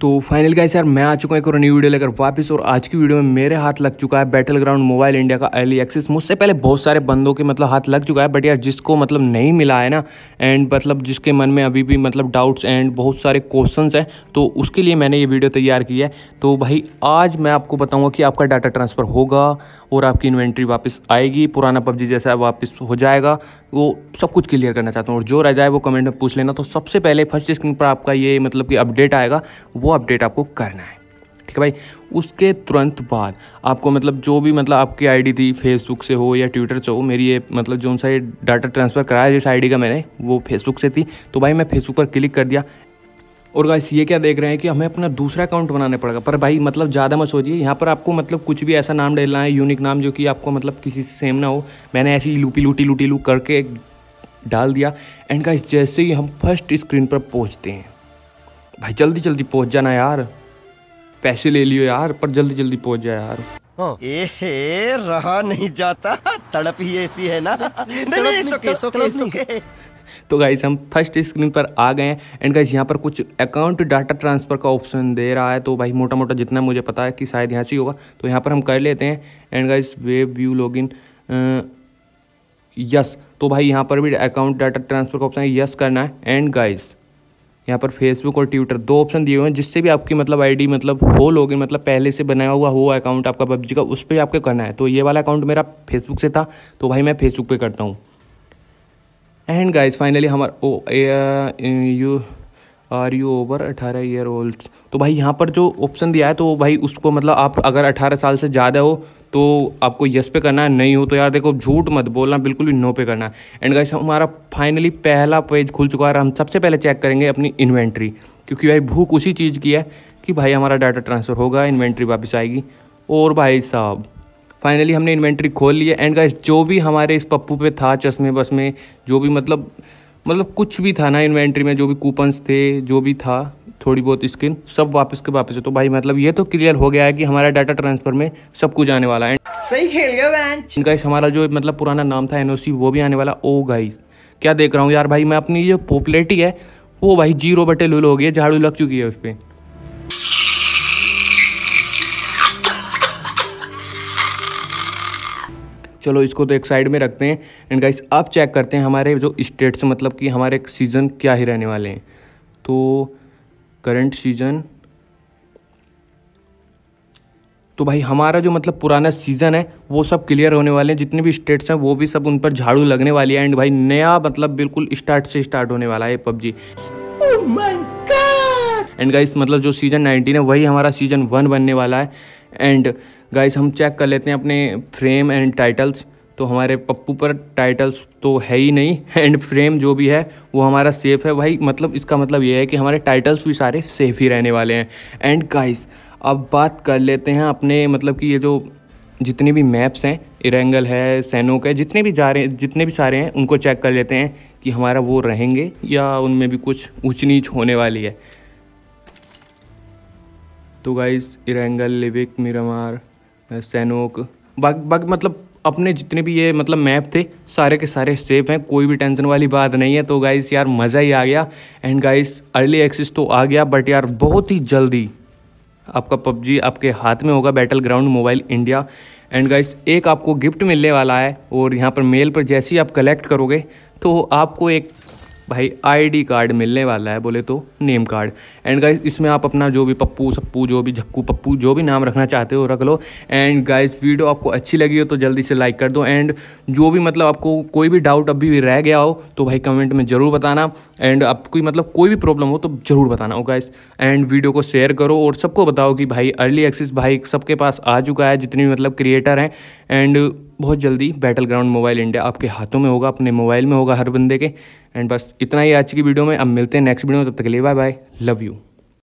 तो final guys यार मैं आ चुका हूँ एक और न्यू वीडियो लेकर वापस और आज की वीडियो में मेरे हाथ लग चुका है बैटल ग्राउंड मोबाइल इंडिया का अर्ली एक्सेस मुझसे पहले बहुत सारे बंदों के मतलब हाथ लग चुका है बट यार जिसको मतलब नहीं मिला है ना एंड मतलब जिसके मन में अभी भी मतलब डाउट्स एंड बहुत सारे क्वेश्चन हैं तो उसके लिए मैंने ये वीडियो तैयार की है तो भाई आज मैं आपको बताऊँगा कि आपका डाटा ट्रांसफ़र होगा और आपकी इन्वेंट्री वापस आएगी पुराना पबजी जैसा वापस हो जाएगा वो सब कुछ क्लियर करना चाहता हूँ और जो रह जाए वो कमेंट में पूछ लेना तो सबसे पहले फर्स्ट स्क्रीन पर आपका ये मतलब कि अपडेट आएगा वो अपडेट आपको करना है ठीक है भाई उसके तुरंत बाद आपको मतलब जो भी मतलब आपकी आईडी थी फेसबुक से हो या ट्विटर से हो मेरी ये मतलब जो सा डाटा ट्रांसफ़र कराया जिस आईडी का मैंने वो फेसबुक से थी तो भाई मैं फेसबुक पर क्लिक कर दिया और गाइस ये क्या देख रहे हैं कि हमें अपना दूसरा अकाउंट बनाना पड़ेगा पर भाई मतलब ज़्यादा मत सोचिए यहाँ पर आपको मतलब कुछ भी ऐसा नाम डालना है यूनिक नाम जो कि आपको मतलब किसी से सेम ना हो मैंने ऐसी लूपी लूटी लूटी लू करके डाल दिया एंड गाइस जैसे ही हम फर्स्ट स्क्रीन पर पहुँचते हैं भाई जल्दी जल्दी पहुंच जाना यार पैसे ले लियो यार पर जल्दी जल्दी पहुंच जाए यार हाँ। एहे रहा नहीं जाता तड़प ही ऐसी है ना नहीं नहीं सुके सुके सुके तो गाइज हम फर्स्ट स्क्रीन पर आ गए हैं एंड गाइज यहाँ पर कुछ अकाउंट डाटा ट्रांसफ़र का ऑप्शन दे रहा है तो भाई मोटा मोटा जितना मुझे पता है कि शायद यहाँ से ही होगा तो यहाँ पर हम कर लेते हैं and guys web view login yes तो भाई यहाँ पर भी अकाउंट डाटा ट्रांसफ़र का ऑप्शन है यस करना है एंड गाइज़ यहाँ पर फेसबुक और ट्विटर दो ऑप्शन दिए हुए हैं जिससे भी आपकी मतलब आईडी मतलब हो लोगे मतलब पहले से बनाया हुआ हो अकाउंट आपका पबजी का उस पर आपको करना है तो ये वाला अकाउंट मेरा फेसबुक से था तो भाई मैं फेसबुक पे करता हूँ एंड गाइज फाइनली हमारा oh you are you over अठारह ईयर ओल्ड तो भाई यहाँ पर जो ऑप्शन दिया है तो भाई उसको मतलब आप अगर अठारह साल से ज़्यादा हो तो आपको यस पे करना है नहीं हो तो यार देखो झूठ मत बोलना बिल्कुल भी नो पे करना है एंड गाइस हमारा फाइनली पहला पेज खुल चुका है हम सबसे पहले चेक करेंगे अपनी इन्वेंट्री क्योंकि भाई भूख उसी चीज़ की है कि भाई हमारा डाटा ट्रांसफ़र होगा इन्वेंट्री वापस आएगी और भाई साहब फाइनली हमने इन्वेंट्री खोल ली है एंड गाइस जो भी हमारे इस पप्पू पे था चश्मे बस में जो भी मतलब मतलब कुछ भी था ना इन्वेंट्री में जो भी कूपन्स थे जो भी था थोड़ी बहुत स्किन सब वापस के वापस है तो भाई मतलब ये तो क्लियर हो गया है कि हमारा डाटा ट्रांसफर में सब कुछ आने वाला है सही खेल गया गाइस हमारा जो मतलब पुराना नाम था एनओसी वो भी आने वाला ओ गाइस oh क्या देख रहा हूँ यार भाई मैं अपनी जो पॉपुलरिटी है वो भाई जीरो बटे लुल हो गई है झाड़ू लग चुकी है उस पर चलो इसको तो एक साइड में रखते हैं एंड गाइस अब चेक करते हैं हमारे जो स्टेट्स मतलब कि हमारे सीज़न क्या ही रहने वाले हैं तो करंट सीज़न तो भाई हमारा जो मतलब पुराना सीज़न है वो सब क्लियर होने वाले हैं जितने भी स्टेट्स हैं वो भी सब उन पर झाड़ू लगने वाली है एंड भाई नया मतलब बिल्कुल स्टार्ट से स्टार्ट होने वाला है पबजी एंड oh गाइस मतलब जो सीज़न नाइनटीन है वही हमारा सीज़न वन बनने वाला है एंड गाइस हम चेक कर लेते हैं अपने फ्रेम एंड टाइटल्स तो हमारे पप्पू पर टाइटल्स तो है ही नहीं एंड फ्रेम जो भी है वो हमारा सेफ़ है भाई मतलब इसका मतलब ये है कि हमारे टाइटल्स भी सारे सेफ़ ही रहने वाले हैं एंड गाइस अब बात कर लेते हैं अपने मतलब कि ये जो जितने भी मैप्स हैं इरेंगल है सैनोक है जितने भी जा रहे हैं जितने भी सारे हैं उनको चेक कर लेते हैं कि हमारा वो रहेंगे या उनमें भी कुछ ऊँच नीच होने वाली है तो guys Erangel Livik Miramar Sanhok बाकी बाकी मतलब अपने जितने भी ये मतलब मैप थे सारे के सारे सेफ हैं कोई भी टेंशन वाली बात नहीं है तो गाइस यार मज़ा ही आ गया एंड गाइस अर्ली एक्सेस तो आ गया बट यार बहुत ही जल्दी आपका पबजी आपके हाथ में होगा Battle Ground Mobile India and guys एक आपको गिफ्ट मिलने वाला है और यहाँ पर मेल पर जैसे ही आप कलेक्ट करोगे तो आपको एक भाई आईडी कार्ड मिलने वाला है बोले तो नेम कार्ड एंड गाइस इसमें आप अपना जो भी पप्पू सप्पू जो भी झक्कू पप्पू जो भी नाम रखना चाहते हो रख लो एंड गाइस वीडियो आपको अच्छी लगी हो तो जल्दी से लाइक कर दो एंड जो भी मतलब आपको कोई भी डाउट अभी भी रह गया हो तो भाई कमेंट में ज़रूर बताना एंड आपकी मतलब कोई भी प्रॉब्लम हो तो ज़रूर बताना हो गाइस एंड वीडियो को शेयर करो और सबको बताओ कि भाई अर्ली एक्सेस भाई सबके पास आ चुका है जितने भी मतलब क्रिएटर हैं एंड बहुत जल्दी बैटल ग्राउंड मोबाइल इंडिया आपके हाथों में होगा अपने मोबाइल में होगा हर बंदे के एंड बस इतना ही आज की वीडियो में अब मिलते हैं नेक्स्ट वीडियो में तब तक के लिए बाय बाय लव यू